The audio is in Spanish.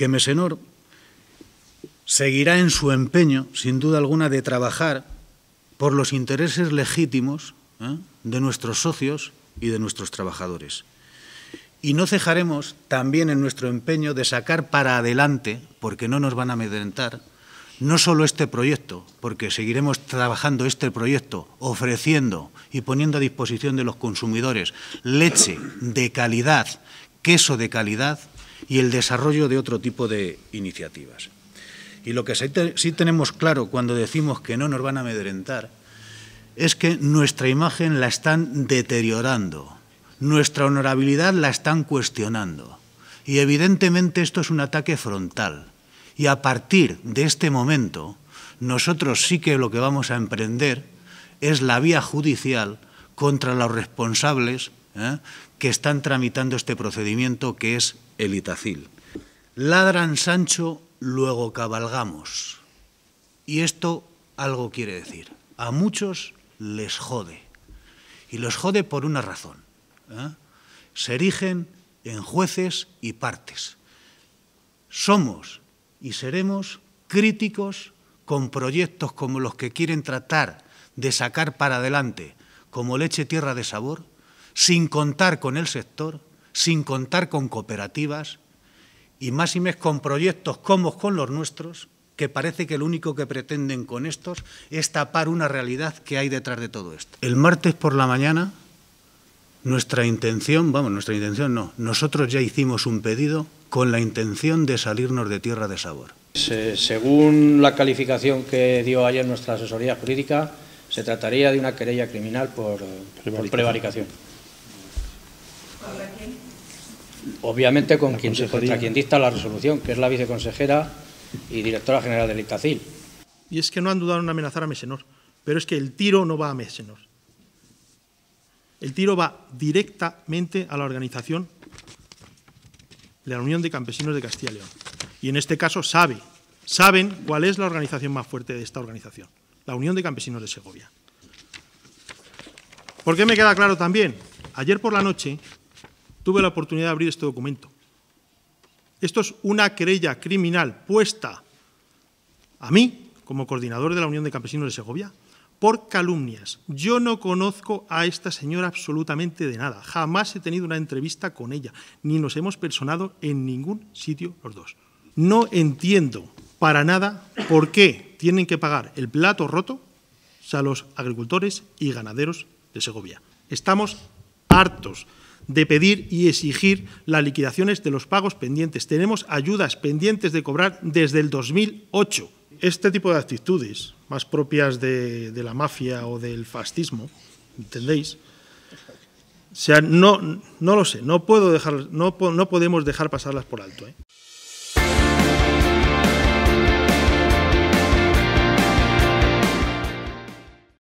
que Mesenor seguirá en su empeño, sin duda alguna, de trabajar por los intereses legítimos ¿eh? de nuestros socios y de nuestros trabajadores. Y no cejaremos también en nuestro empeño de sacar para adelante, porque no nos van a amedrentar, no solo este proyecto, porque seguiremos trabajando este proyecto, ofreciendo y poniendo a disposición de los consumidores leche de calidad, queso de calidad y el desarrollo de otro tipo de iniciativas. Y lo que sí tenemos claro cuando decimos que no nos van a amedrentar es que nuestra imagen la están deteriorando, nuestra honorabilidad la están cuestionando. Y evidentemente esto es un ataque frontal. Y a partir de este momento, nosotros sí que lo que vamos a emprender es la vía judicial contra los responsables ¿eh? que están tramitando este procedimiento que es el Itacil. Ladran Sancho, luego cabalgamos. Y esto algo quiere decir. A muchos les jode. Y los jode por una razón. ¿eh? Se erigen en jueces y partes. Somos y seremos críticos con proyectos como los que quieren tratar de sacar para adelante como leche tierra de sabor, sin contar con el sector, sin contar con cooperativas y más y más con proyectos como con los nuestros, que parece que lo único que pretenden con estos es tapar una realidad que hay detrás de todo esto. El martes por la mañana, nuestra intención, vamos, nuestra intención no, nosotros ya hicimos un pedido con la intención de salirnos de tierra de sabor. Según la calificación que dio ayer nuestra asesoría jurídica, se trataría de una querella criminal por prevaricación. Obviamente con quien, quien dicta la resolución, que es la viceconsejera y directora general del Itacil. Y es que no han dudado en amenazar a Mesenor, pero es que el tiro no va a Mesenor. El tiro va directamente a la organización de la Unión de Campesinos de Castilla y León. Y en este caso sabe, saben cuál es la organización más fuerte de esta organización, la Unión de Campesinos de Segovia. ¿Por qué me queda claro también? Ayer por la noche tuve la oportunidad de abrir este documento. Esto es una querella criminal puesta a mí, como coordinador de la Unión de Campesinos de Segovia, por calumnias. Yo no conozco a esta señora absolutamente de nada. Jamás he tenido una entrevista con ella, ni nos hemos personado en ningún sitio los dos. No entiendo para nada por qué tienen que pagar el plato roto a los agricultores y ganaderos de Segovia. Estamos hartos de pedir y exigir las liquidaciones de los pagos pendientes. Tenemos ayudas pendientes de cobrar desde el 2008. Este tipo de actitudes, más propias de, la mafia o del fascismo, ¿entendéis? O sea, no, no lo sé, no, puedo dejar, no, no podemos dejar pasarlas por alto. ¿eh?